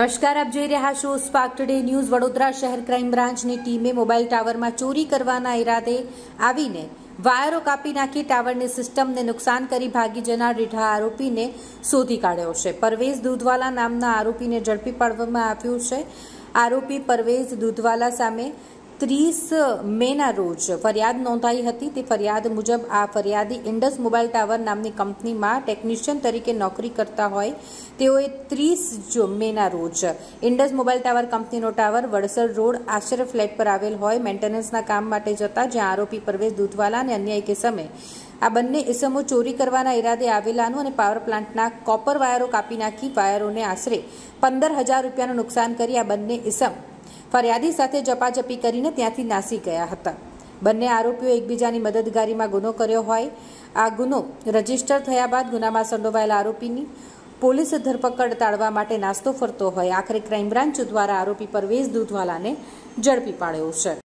નમસ્કાર આપ જોઈ રહ્યા છો સ્પાર્ક ટુડે ન્યૂઝ વડોદરા શહેર ક્રાઇમ બ્રાન્ચની ટીમે મોબાઈલ ટાવરમાં ચોરી કરવાના ઈરાદે આવીને વાયરો કાપી નાખી ટાવરની સિસ્ટમને નુકસાન કરી ભાગી જનાર રીઢા આરોપીને શોધી કાઢ્યો છે પરવેઝ દૂધવાલા નામના આરોપીને ઝડપી પાડવામાં આવ્યું છે આરોપી પરવેઝ દૂધવાલા સામે ત્રીસ મેના રોજ ફરિયાદ નોંધાઈ હતી તે ફરિયાદ મુજબ આ ફરિયાદી ઇન્ડસ મોબાઈલ ટાવર નામની કંપનીમાં ટેકનિશિયન તરીકે નોકરી કરતા હોય તેઓએ ત્રીસ મેના રોજ ઇન્ડસ મોબાઈલ ટાવર કંપનીનો tower Vadsar road Ashray flat પર આવેલ હોય મેન્ટેનન્સના કામ માટે જતા જ્યાં આરોપી પરવેશ દૂધવાલા અને અન્ય એક સમય આ બંને ઇસમો ચોરી કરવાના ઈરાદે આવેલાનું અને પાવર પ્લાન્ટના કોપર વાયરો કાપી નાખી વાયરોને આશરે પંદર હજાર રૂપિયાનું નુકસાન કરી આ બંને ઇસમ ફરિયાદી સાથે જપાજપી કરીને ત્યાંથી નાસી ગયા હતા બંને આરોપીઓ એકબીજાની મદદગારીમાં ગુનો કર્યો હોય આ ગુનો રજીસ્ટર થયા બાદ ગુનામાં સંડોવાયેલા આરોપીની પોલીસ ધરપકડ ટાળવા માટે નાસ્તો ફરતો હોય આખરે ક્રાઇમ બ્રાન્ચ દ્વારા આરોપી પરવેઝ દૂધવાલાને ઝડપી પાડ્યો છે